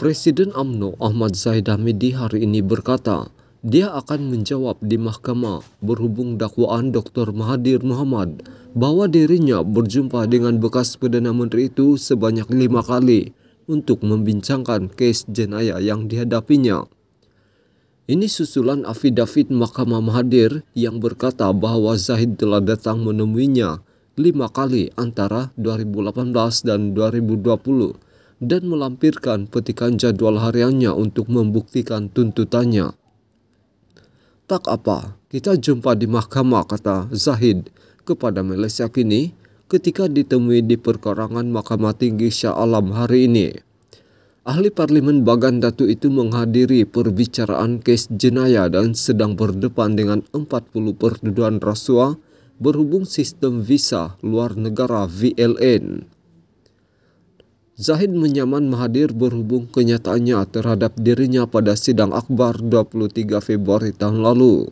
Presiden AMNO Ahmad Zahid Hamidi hari ini berkata, dia akan menjawab di mahkamah berhubung dakwaan Dr. Mahathir Muhammad bahwa dirinya berjumpa dengan bekas Perdana Menteri itu sebanyak lima kali untuk membincangkan kes jenayah yang dihadapinya. Ini susulan afidavit Mahkamah Mahathir yang berkata bahwa Zahid telah datang menemuinya lima kali antara 2018 dan 2020 dan melampirkan petikan jadwal hariannya untuk membuktikan tuntutannya. Tak apa, kita jumpa di mahkamah, kata Zahid kepada Malaysia kini ketika ditemui di perkarangan Mahkamah Tinggi Shah Alam hari ini. Ahli Parlimen Bagan Datu itu menghadiri perbicaraan kes jenayah dan sedang berdepan dengan 40 perduduan rasuah berhubung sistem visa luar negara VLN. Zahid Menyaman Mahadir berhubung kenyataannya terhadap dirinya pada sidang akbar 23 Februari tahun lalu.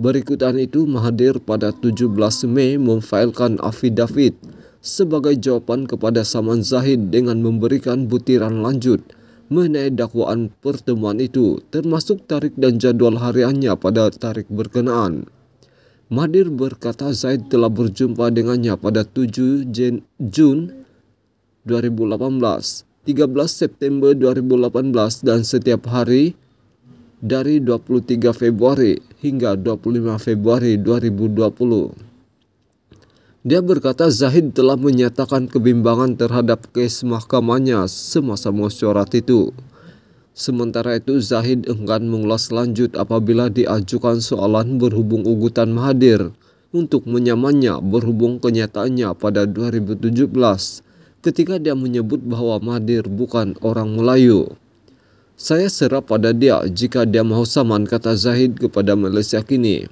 Berikutan itu Mahadir pada 17 Mei memfailkan affidavit sebagai jawaban kepada Saman Zahid dengan memberikan butiran lanjut mengenai dakwaan pertemuan itu termasuk tarik dan jadwal hariannya pada tarik berkenaan. Mahadir berkata Zaid telah berjumpa dengannya pada 7 Jun 2018, 13 September 2018 dan setiap hari dari 23 Februari hingga 25 Februari 2020. Dia berkata Zahid telah menyatakan kebimbangan terhadap kes mahkamahnya semasa musyarat itu. Sementara itu Zahid enggan mengulas lanjut apabila diajukan soalan berhubung ugutan Mahadir untuk menyamannya berhubung kenyataannya pada 2017 ketika dia menyebut bahwa Madir bukan orang Melayu. Saya serap pada dia jika dia mau saman kata Zahid kepada Malaysia kini.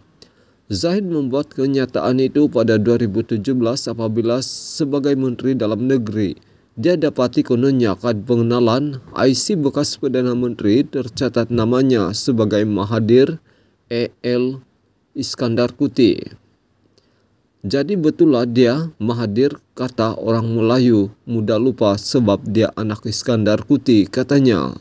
Zahid membuat kenyataan itu pada 2017 apabila sebagai menteri dalam negeri. Dia dapati kononnya kad pengenalan IC bekas Perdana Menteri tercatat namanya sebagai Mahadir E.L. Iskandar Kuti. Jadi betullah dia menghadir kata orang Melayu mudah lupa sebab dia anak Iskandar Kuti katanya.